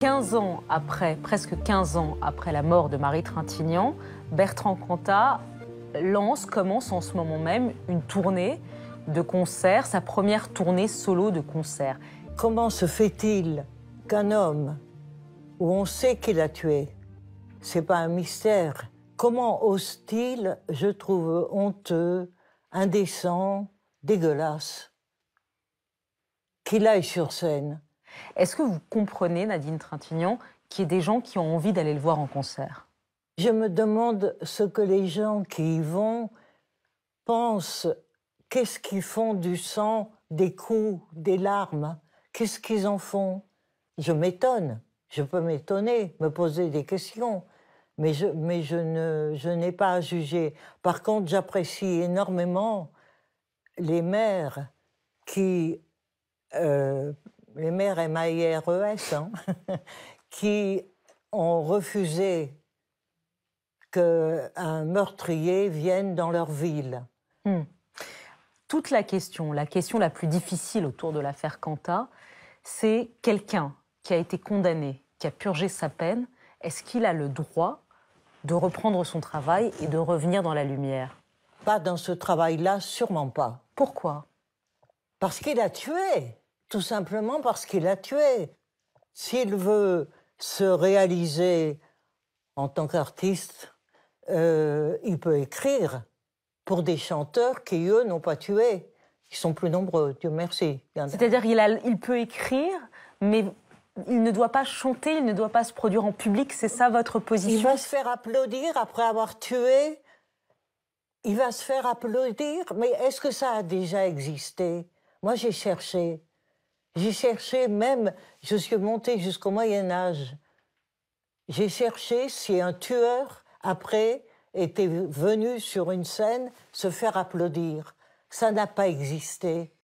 15 ans après, presque 15 ans après la mort de Marie Trintignant, Bertrand Cantat lance, commence en ce moment même une tournée de concerts, sa première tournée solo de concerts. Comment se fait-il qu'un homme où on sait qu'il a tué, c'est pas un mystère, comment ose-t-il, je trouve honteux, indécent, dégueulasse, qu'il aille sur scène est-ce que vous comprenez, Nadine Trintignant, qu'il y ait des gens qui ont envie d'aller le voir en concert Je me demande ce que les gens qui y vont pensent. Qu'est-ce qu'ils font du sang, des coups, des larmes Qu'est-ce qu'ils en font Je m'étonne. Je peux m'étonner, me poser des questions. Mais je, n'ai pas à juger. Par contre, j'apprécie énormément les mères qui euh, les maires MAIRES, hein, qui ont refusé qu'un meurtrier vienne dans leur ville. Hmm. Toute la question, la question la plus difficile autour de l'affaire Canta, c'est quelqu'un qui a été condamné, qui a purgé sa peine, est-ce qu'il a le droit de reprendre son travail et de revenir dans la lumière Pas dans ce travail-là, sûrement pas. Pourquoi Parce qu'il a tué. Tout simplement parce qu'il a tué. S'il veut se réaliser en tant qu'artiste, euh, il peut écrire pour des chanteurs qui, eux, n'ont pas tué. qui sont plus nombreux, Dieu merci. C'est-à-dire qu'il il peut écrire, mais il ne doit pas chanter, il ne doit pas se produire en public, c'est ça votre position Il va se faire applaudir après avoir tué. Il va se faire applaudir, mais est-ce que ça a déjà existé Moi, j'ai cherché. J'ai cherché même, je suis monté jusqu'au Moyen Âge. J'ai cherché si un tueur, après, était venu sur une scène se faire applaudir. Ça n'a pas existé.